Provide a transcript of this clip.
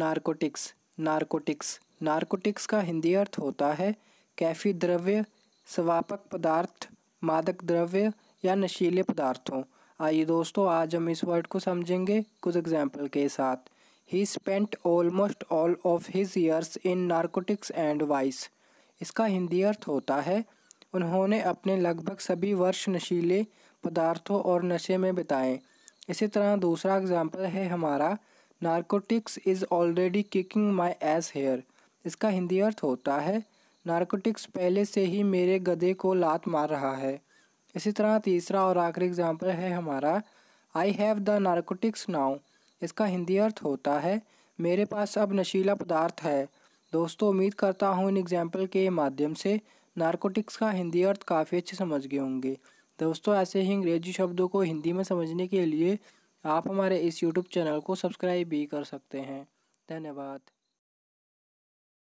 narcotics narcotics narcotics का हिंदी अर्थ होता है कैफी द्रव्य स्वापक पदार्थ मादक द्रव्य या नशीले पदार्थों आइए दोस्तों आज हम इस वर्ड को समझेंगे कुछ एग्जाम्पल के साथ ही spent almost all of his years in narcotics and vice इसका हिंदी अर्थ होता है उन्होंने अपने लगभग सभी वर्ष नशीले पदार्थों और नशे में बिताए इसी तरह दूसरा एग्जाम्पल है हमारा narcotics is already kicking my ass here इसका हिंदी अर्थ होता है नार्कोटिक्स पहले से ही मेरे गधे को लात मार रहा है इसी तरह तीसरा और आखिरी एग्जाम्पल है हमारा I have the narcotics now इसका हिंदी अर्थ होता है मेरे पास अब नशीला पदार्थ है दोस्तों उम्मीद करता हूँ इन एग्जाम्पल के माध्यम से नार्कोटिक्स का हिंदी अर्थ काफ़ी अच्छे समझ गए होंगे दोस्तों ऐसे ही अंग्रेजी शब्दों को हिंदी में समझने के लिए आप हमारे इस यूट्यूब चैनल को सब्सक्राइब भी कर सकते हैं धन्यवाद